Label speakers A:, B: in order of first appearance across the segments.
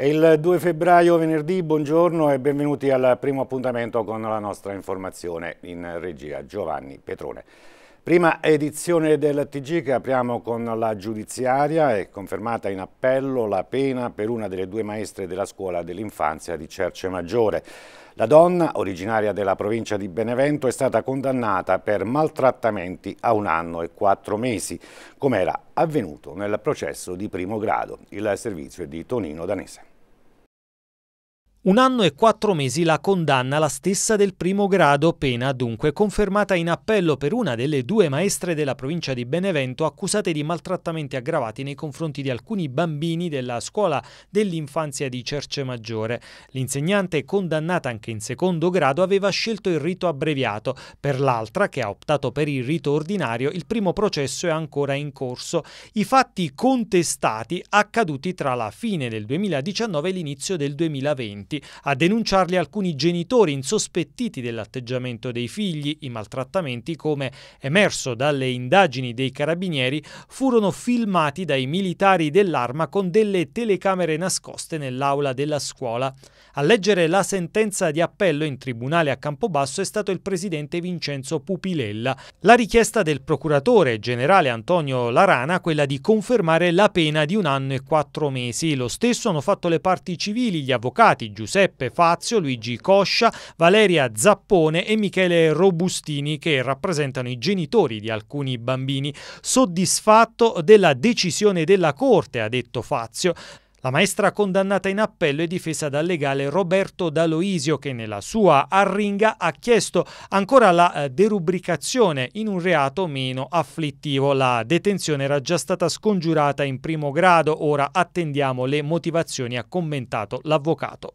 A: È il 2 febbraio, venerdì, buongiorno e benvenuti al primo appuntamento con la nostra informazione in regia Giovanni Petrone. Prima edizione del TG che apriamo con la giudiziaria è confermata in appello la pena per una delle due maestre della scuola dell'infanzia di Cerce Maggiore. La donna, originaria della provincia di Benevento, è stata condannata per maltrattamenti a un anno e quattro mesi, come era avvenuto nel processo di primo grado. Il servizio è di Tonino Danese.
B: Un anno e quattro mesi la condanna la stessa del primo grado, pena dunque confermata in appello per una delle due maestre della provincia di Benevento accusate di maltrattamenti aggravati nei confronti di alcuni bambini della scuola dell'infanzia di Cerce Maggiore. L'insegnante condannata anche in secondo grado aveva scelto il rito abbreviato, per l'altra che ha optato per il rito ordinario il primo processo è ancora in corso. I fatti contestati accaduti tra la fine del 2019 e l'inizio del 2020 docenti, a denunciarli alcuni genitori insospettiti dell'atteggiamento dei figli, i maltrattamenti come emerso dalle indagini dei carabinieri furono filmati dai militari dell'arma con delle telecamere nascoste nell'aula della scuola. A leggere la sentenza di appello in tribunale a Campobasso è stato il presidente Vincenzo Pupilella. La richiesta del procuratore generale Antonio Larana quella di confermare la pena di un anno e quattro mesi. Lo stesso hanno fatto le parti civili, gli avvocati, Giuseppe Fazio, Luigi Coscia, Valeria Zappone e Michele Robustini che rappresentano i genitori di alcuni bambini. Soddisfatto della decisione della Corte, ha detto Fazio. La maestra condannata in appello è difesa dal legale Roberto D'Aloisio che nella sua arringa ha chiesto ancora la eh, derubricazione in un reato meno afflittivo. La detenzione era già stata scongiurata in primo grado, ora attendiamo le motivazioni, ha commentato l'avvocato.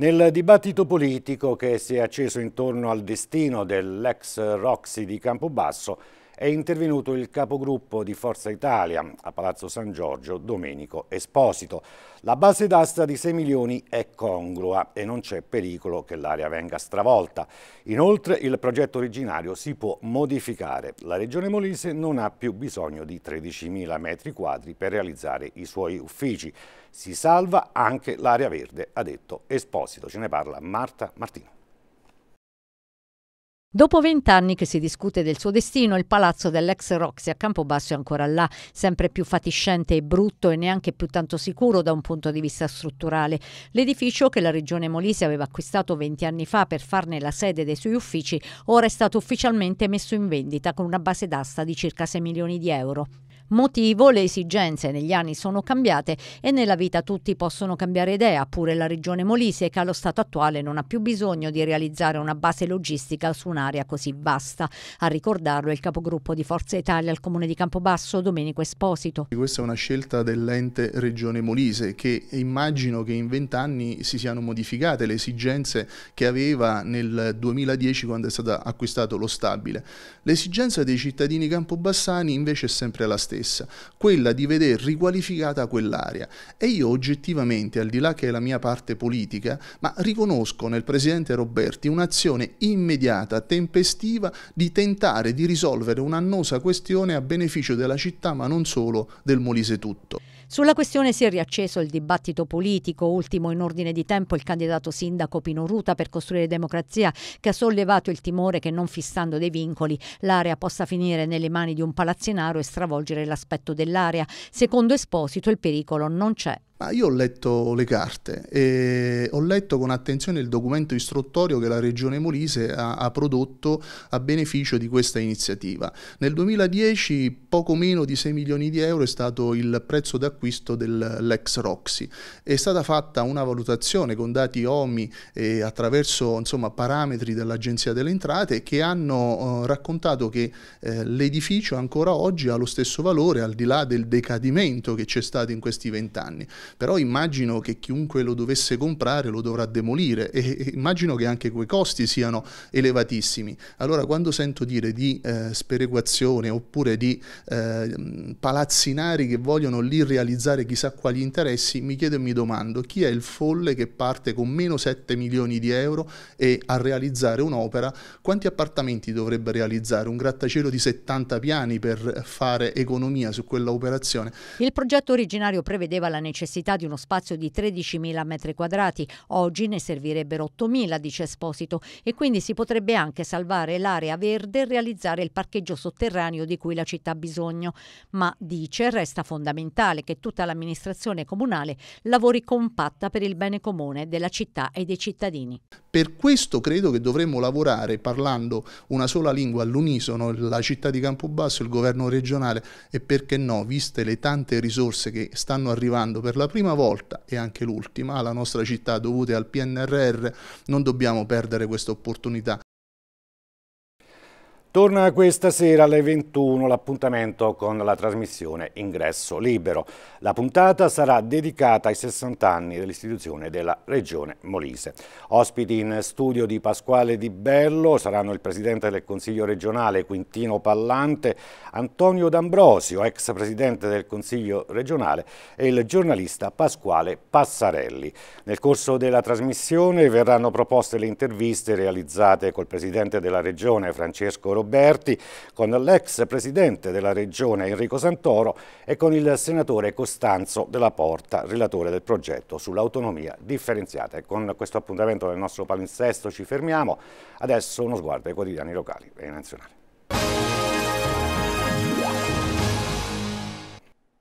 A: Nel dibattito politico che si è acceso intorno al destino dell'ex Roxy di Campobasso è intervenuto il capogruppo di Forza Italia a Palazzo San Giorgio, Domenico Esposito. La base d'asta di 6 milioni è congrua e non c'è pericolo che l'area venga stravolta. Inoltre il progetto originario si può modificare. La Regione Molise non ha più bisogno di 13 mila metri quadri per realizzare i suoi uffici. Si salva anche l'area verde, ha detto Esposito. Ce ne parla Marta Martino.
C: Dopo vent'anni che si discute del suo destino, il palazzo dell'ex Roxy a Campobasso è ancora là, sempre più fatiscente e brutto e neanche più tanto sicuro da un punto di vista strutturale. L'edificio che la regione Molise aveva acquistato 20 anni fa per farne la sede dei suoi uffici, ora è stato ufficialmente messo in vendita con una base d'asta di circa 6 milioni di euro motivo le esigenze negli anni sono cambiate e nella vita tutti possono cambiare idea, pure la regione Molise che allo stato attuale non ha più bisogno di realizzare una base logistica su un'area così vasta. A ricordarlo è il capogruppo di Forza Italia al comune di Campobasso, Domenico Esposito.
D: Questa è una scelta dell'ente regione Molise che immagino che in vent'anni si siano modificate le esigenze che aveva nel 2010 quando è stato acquistato lo stabile. L'esigenza dei cittadini campobassani invece è sempre la stessa stessa, quella di vedere riqualificata quell'area. E io oggettivamente, al di là che è la mia parte politica, ma riconosco nel Presidente Roberti un'azione immediata, tempestiva, di tentare di risolvere un'annosa questione a beneficio della città, ma non solo del Molise tutto.
C: Sulla questione si è riacceso il dibattito politico, ultimo in ordine di tempo il candidato sindaco Pino Ruta per costruire democrazia, che ha sollevato il timore che non fissando dei vincoli l'area possa finire nelle mani di un palazzinaro e stravolgere l'aspetto dell'area. Secondo Esposito il pericolo non c'è.
D: Ma io ho letto le carte e ho letto con attenzione il documento istruttorio che la Regione Molise ha, ha, prodotto a beneficio di questa iniziativa. Nel 2010 poco meno di 6 milioni di euro è stato il prezzo d'acquisto dell'ex Roxy. È stata fatta una valutazione con dati OMI e attraverso insomma, parametri dell'Agenzia delle Entrate che hanno eh, raccontato che eh, l'edificio ancora oggi ha lo stesso valore al di là del decadimento che c'è stato in questi vent'anni però immagino che chiunque lo dovesse comprare lo dovrà demolire e immagino che anche quei costi siano elevatissimi. Allora quando sento dire di eh, sperequazione oppure di eh, palazzinari che vogliono lì realizzare chissà quali interessi, mi chiedo e mi domando chi è il folle che parte con meno 7 milioni di euro e a realizzare un'opera, quanti appartamenti dovrebbe realizzare? Un grattacielo di 70 piani per fare economia su quella operazione?
C: Il progetto originario prevedeva la necessità necessità di uno spazio di 13.000 metri quadrati. oggi ne servirebbero 8.000, dice Esposito, e quindi si potrebbe anche salvare l'area verde e realizzare il parcheggio sotterraneo di cui la città ha bisogno. Ma, dice, resta fondamentale che tutta l'amministrazione comunale lavori compatta per il bene comune della città e dei cittadini.
D: Per questo credo che dovremmo lavorare parlando una sola lingua all'unisono, la città di Campobasso, il governo regionale e perché no, viste le tante risorse che stanno arrivando per la prima volta e anche l'ultima alla nostra città dovute al PNRR, non dobbiamo perdere questa opportunità.
A: Torna questa sera alle 21 l'appuntamento con la trasmissione Ingresso Libero. La puntata sarà dedicata ai 60 anni dell'istituzione della Regione Molise. Ospiti in studio di Pasquale Di Bello saranno il Presidente del Consiglio regionale Quintino Pallante, Antonio D'Ambrosio, ex Presidente del Consiglio regionale e il giornalista Pasquale Passarelli. Nel corso della trasmissione verranno proposte le interviste realizzate col Presidente della Regione Francesco Rossi Roberti, con l'ex presidente della Regione Enrico Santoro e con il senatore Costanzo della Porta, relatore del progetto sull'autonomia differenziata. E con questo appuntamento del nostro palinsesto ci fermiamo. Adesso uno sguardo ai quotidiani locali e nazionali.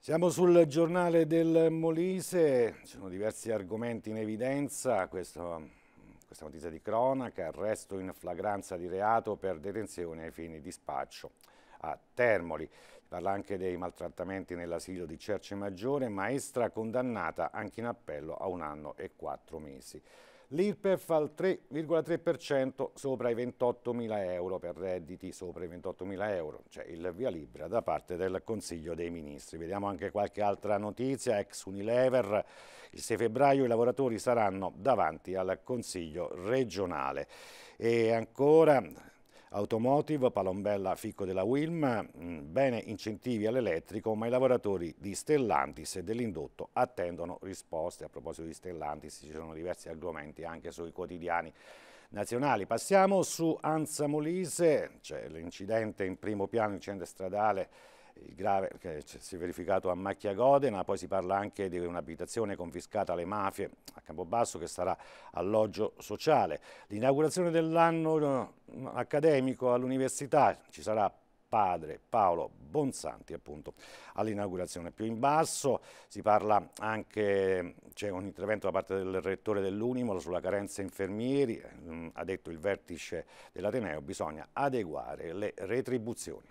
A: Siamo sul giornale del Molise, ci sono diversi argomenti in evidenza, questo questa notizia di cronaca, arresto in flagranza di reato per detenzione ai fini di spaccio a Termoli. Parla anche dei maltrattamenti nell'asilo di Cerce Maggiore, maestra condannata anche in appello a un anno e quattro mesi l'IRPEF al 3,3% sopra i 28.000 euro per redditi sopra i 28.000 euro, cioè il via libera da parte del Consiglio dei Ministri. Vediamo anche qualche altra notizia, ex Unilever, il 6 febbraio i lavoratori saranno davanti al Consiglio regionale. E ancora Automotive, Palombella Ficco della Wilm, mm, bene incentivi all'elettrico, ma i lavoratori di Stellantis e dell'indotto attendono risposte. A proposito di Stellantis ci sono diversi argomenti anche sui quotidiani nazionali. Passiamo su Anza Molise, c'è l'incidente in primo piano, incidente stradale il grave che si è verificato a Macchia Godena, poi si parla anche di un'abitazione confiscata alle mafie a Campobasso che sarà alloggio sociale. L'inaugurazione dell'anno eh, accademico all'università ci sarà padre Paolo Bonsanti appunto all'inaugurazione. Più in basso si parla anche, c'è un intervento da parte del rettore dell'Unimol sulla carenza infermieri, eh, ha detto il vertice dell'Ateneo, bisogna adeguare le retribuzioni.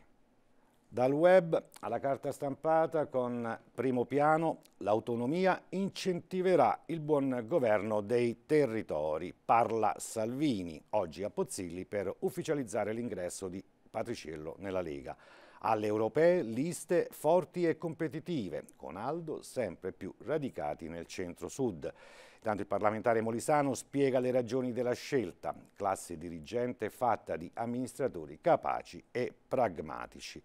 A: Dal web alla carta stampata con primo piano l'autonomia incentiverà il buon governo dei territori. Parla Salvini oggi a Pozzilli per ufficializzare l'ingresso di Patriciello nella Lega. Alle europee liste forti e competitive, con Aldo sempre più radicati nel centro-sud. Intanto il parlamentare Molisano spiega le ragioni della scelta, classe dirigente fatta di amministratori capaci e pragmatici.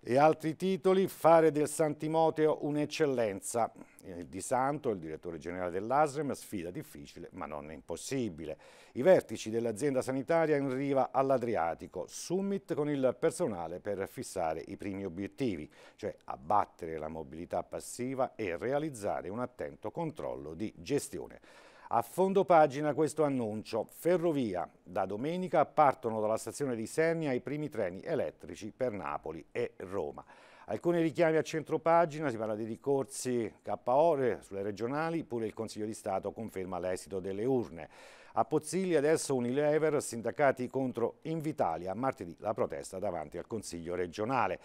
A: E altri titoli, fare del San Timoteo un'eccellenza. Eh, di Santo, il direttore generale dell'ASREM, sfida difficile ma non impossibile. I vertici dell'azienda sanitaria in riva all'Adriatico, summit con il personale per fissare i primi obiettivi, cioè abbattere la mobilità passiva e realizzare un attento controllo di gestione. A fondo pagina questo annuncio. Ferrovia. Da domenica partono dalla stazione di Sennia i primi treni elettrici per Napoli e Roma. Alcuni richiami a centro pagina, si parla di ricorsi KO sulle regionali, pure il Consiglio di Stato conferma l'esito delle urne. A Pozzilli adesso Unilever, sindacati contro Invitalia, martedì la protesta davanti al Consiglio regionale.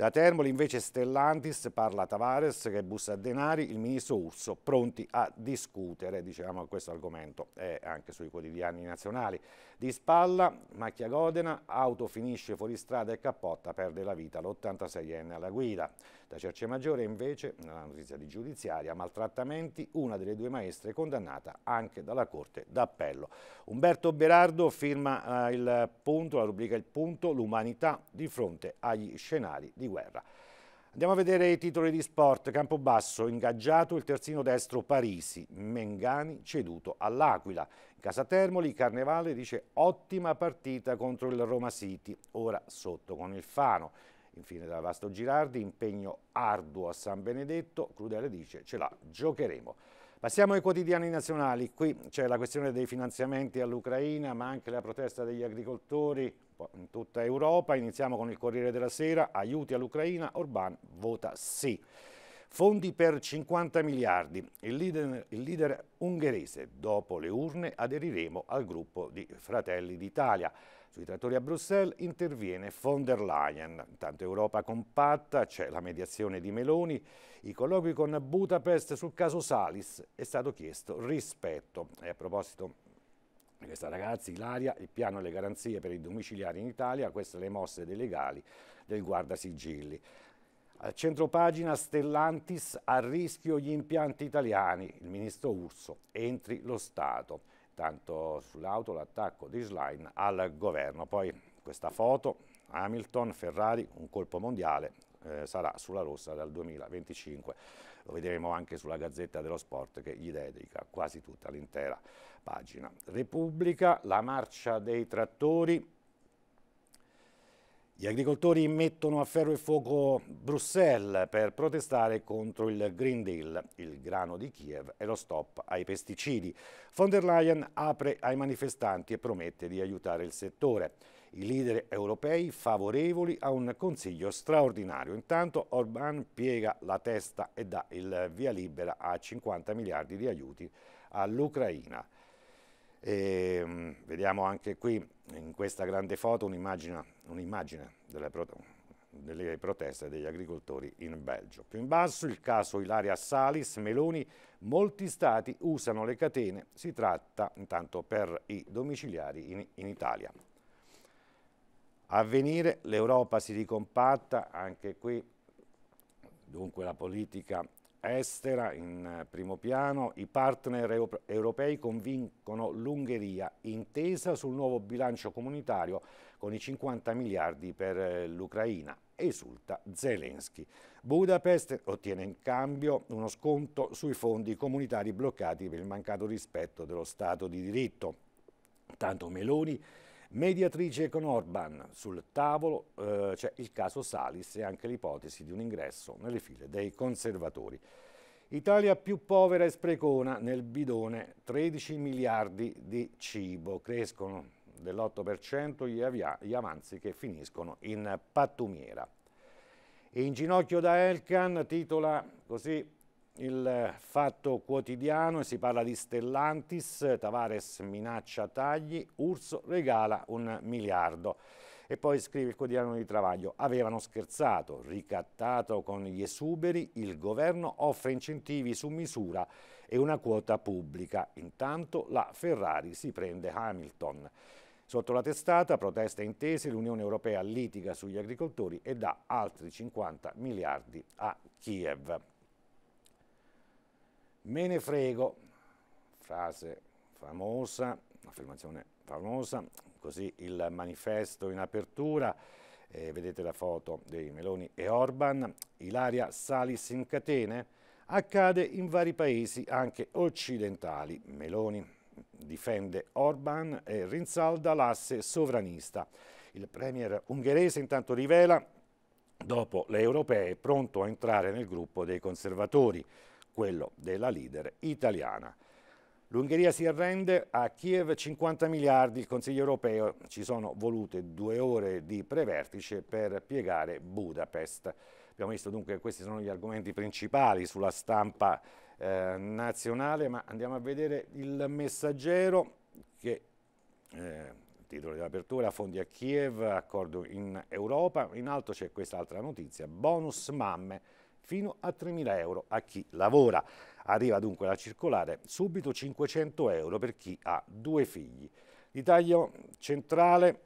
A: Da Termoli invece Stellantis parla Tavares che bussa a denari, il ministro Urso pronti a discutere diciamo, questo argomento eh, anche sui quotidiani nazionali. Di spalla, macchia Godena, auto finisce fuori strada e cappotta, perde la vita l'86enne alla guida. Da Cercemaggiore invece, nella notizia di giudiziaria, maltrattamenti, una delle due maestre condannata anche dalla Corte d'Appello. Umberto Berardo firma eh, il punto, la rubrica Il punto, l'umanità di fronte agli scenari di guerra. Andiamo a vedere i titoli di sport. Campobasso ingaggiato il terzino destro Parisi, Mengani ceduto all'Aquila. In Casa Termoli, Carnevale dice ottima partita contro il Roma City, ora sotto con il Fano. Infine da Vasto Girardi, impegno arduo a San Benedetto, Crudele dice ce la giocheremo. Passiamo ai quotidiani nazionali, qui c'è la questione dei finanziamenti all'Ucraina ma anche la protesta degli agricoltori in tutta Europa, iniziamo con il Corriere della Sera, aiuti all'Ucraina, Orban vota sì. Fondi per 50 miliardi, il leader, il leader ungherese dopo le urne aderiremo al gruppo di Fratelli d'Italia. Sui trattori a Bruxelles interviene von der Leyen. Intanto Europa compatta, c'è la mediazione di Meloni. I colloqui con Budapest sul caso Salis è stato chiesto rispetto. E a proposito di questa ragazza, Ilaria, il piano e le garanzie per i domiciliari in Italia, queste le mosse dei legali del guardasigilli. Al centro pagina Stellantis a rischio gli impianti italiani, il ministro Urso, entri lo Stato tanto sull'auto l'attacco di Schlein al governo. Poi questa foto, Hamilton, Ferrari, un colpo mondiale, eh, sarà sulla rossa dal 2025. Lo vedremo anche sulla Gazzetta dello Sport che gli dedica quasi tutta l'intera pagina. Repubblica, la marcia dei trattori, gli agricoltori mettono a ferro e fuoco Bruxelles per protestare contro il Green Deal, il grano di Kiev e lo stop ai pesticidi. Von der Leyen apre ai manifestanti e promette di aiutare il settore. I leader europei favorevoli a un consiglio straordinario. Intanto Orban piega la testa e dà il via libera a 50 miliardi di aiuti all'Ucraina. E, ehm, vediamo anche qui in questa grande foto un'immagine, un'immagine delle, pro, delle proteste degli agricoltori in Belgio. Più in basso il caso Ilaria Salis, Meloni, molti stati usano le catene, si tratta intanto per i domiciliari in, in Italia. Avvenire, l'Europa si ricompatta, anche qui dunque la politica estera in eh, primo piano, i partner europei convincono l'Ungheria intesa sul nuovo bilancio comunitario con i 50 miliardi per eh, l'Ucraina, esulta Zelensky. Budapest ottiene in cambio uno sconto sui fondi comunitari bloccati per il mancato rispetto dello Stato di diritto. Tanto Meloni Mediatrice con Orban, sul tavolo eh, c'è il caso Salis e anche l'ipotesi di un ingresso nelle file dei conservatori. Italia più povera e sprecona, nel bidone 13 miliardi di cibo, crescono dell'8% gli, gli avanzi che finiscono in pattumiera. E in ginocchio da Elkan titola così il fatto quotidiano, e si parla di Stellantis, Tavares minaccia tagli, Urso regala un miliardo. E poi scrive il quotidiano di Travaglio, avevano scherzato, ricattato con gli esuberi, il governo offre incentivi su misura e una quota pubblica. Intanto la Ferrari si prende Hamilton. Sotto la testata, protesta intese, l'Unione Europea litiga sugli agricoltori e dà altri 50 miliardi a Kiev. Me ne frego, frase famosa, affermazione famosa, così il manifesto in apertura, eh, vedete la foto dei Meloni e Orban, Ilaria Salis in catene, accade in vari paesi anche occidentali. Meloni difende Orban e rinsalda l'asse sovranista. Il premier ungherese intanto rivela, dopo le europee, pronto a entrare nel gruppo dei conservatori quello della leader italiana. L'Ungheria si arrende a Kiev 50 miliardi, il Consiglio europeo ci sono volute due ore di prevertice per piegare Budapest. Abbiamo visto dunque che questi sono gli argomenti principali sulla stampa eh, nazionale, ma andiamo a vedere il messaggero che eh, titolo dell'apertura, fondi a Kiev, accordo in Europa, in alto c'è quest'altra notizia, bonus mamme fino a 3.000 euro a chi lavora. Arriva dunque la circolare subito 500 euro per chi ha due figli. Di taglio centrale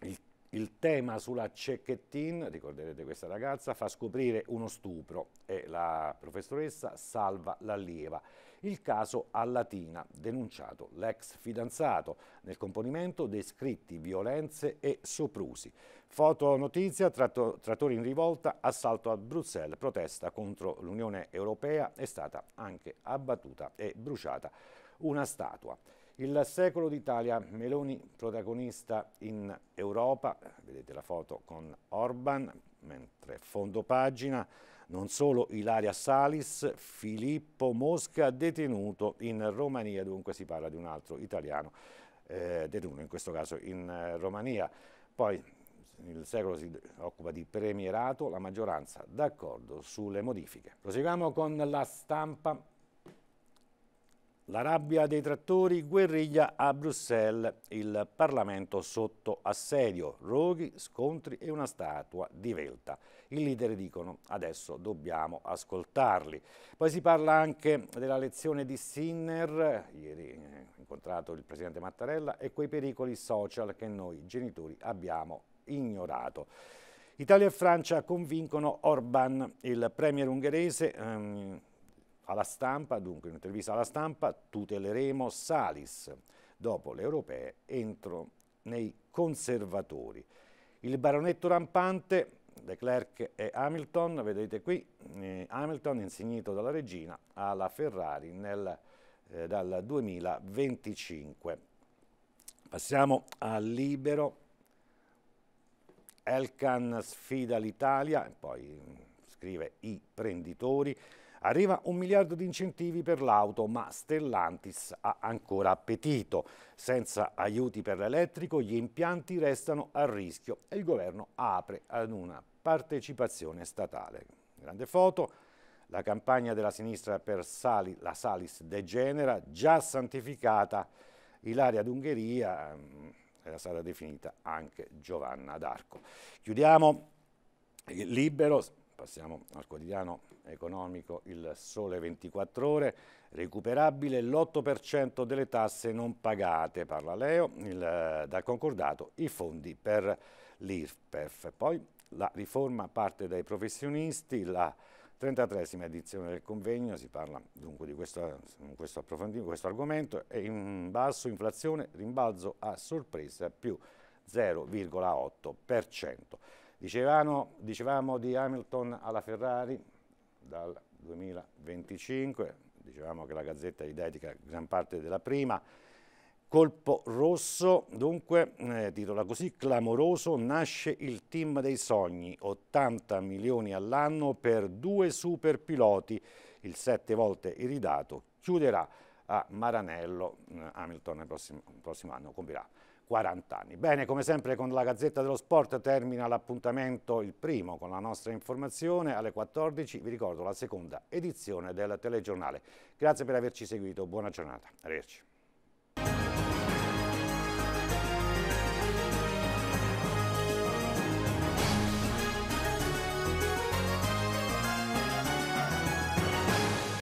A: il il tema sulla Cecchettin, ricorderete questa ragazza, fa scoprire uno stupro e la professoressa salva l'allieva il caso a Latina, denunciato l'ex fidanzato, nel componimento descritti violenze e soprusi. Foto notizia, tratto, trattori in rivolta, assalto a Bruxelles, protesta contro l'Unione Europea, è stata anche abbattuta e bruciata una statua. Il secolo d'Italia, Meloni protagonista in Europa, vedete la foto con Orban, mentre fondo pagina, non solo Ilaria Salis, Filippo Mosca detenuto in Romania, dunque si parla di un altro italiano eh, detenuto in questo caso in eh, Romania. Poi il secolo si occupa di premierato, la maggioranza d'accordo sulle modifiche. Proseguiamo con la stampa la rabbia dei trattori, guerriglia a Bruxelles, il Parlamento sotto assedio, roghi, scontri e una statua di Velta. I leader dicono adesso dobbiamo ascoltarli. Poi si parla anche della lezione di Sinner, ieri ho eh, incontrato il Presidente Mattarella, e quei pericoli social che noi genitori abbiamo ignorato. Italia e Francia convincono Orban, il premier ungherese, ehm, alla stampa, dunque, in intervista alla stampa, tuteleremo Salis, dopo le europee entro nei conservatori. Il baronetto rampante, De Klerk e Hamilton, vedete qui, eh, Hamilton insignito dalla regina alla Ferrari nel, eh, dal 2025. Passiamo al libero. Elkan sfida l'Italia, poi mm, scrive i prenditori. Arriva un miliardo di incentivi per l'auto, ma Stellantis ha ancora appetito. Senza aiuti per l'elettrico gli impianti restano a rischio e il governo apre ad una partecipazione statale. Grande foto, la campagna della sinistra per Sali, la Salis degenera, già santificata Ilaria d'Ungheria, mm, era stata definita anche Giovanna d'Arco. Chiudiamo libero Passiamo al quotidiano economico Il Sole 24 Ore, recuperabile l'8% delle tasse non pagate, parla Leo, il, eh, dal concordato i fondi per l'IRPEF. Poi la riforma parte dai professionisti, la 33 edizione del convegno, si parla dunque di questo, questo, questo argomento, e in basso inflazione, rimbalzo a sorpresa più 0,8%. Dicevamo, dicevamo di Hamilton alla Ferrari dal 2025, dicevamo che la Gazzetta gli dedica gran parte della prima, Colpo rosso, dunque, eh, titola così, clamoroso, nasce il team dei sogni, 80 milioni all'anno per due super piloti, il sette volte iridato, chiuderà a Maranello, eh, Hamilton il prossimo, il prossimo anno compirà 40 anni. Bene, come sempre con la Gazzetta dello Sport termina l'appuntamento, il primo, con la nostra informazione alle 14. Vi ricordo la seconda edizione del telegiornale. Grazie per averci seguito, buona giornata, arrivederci.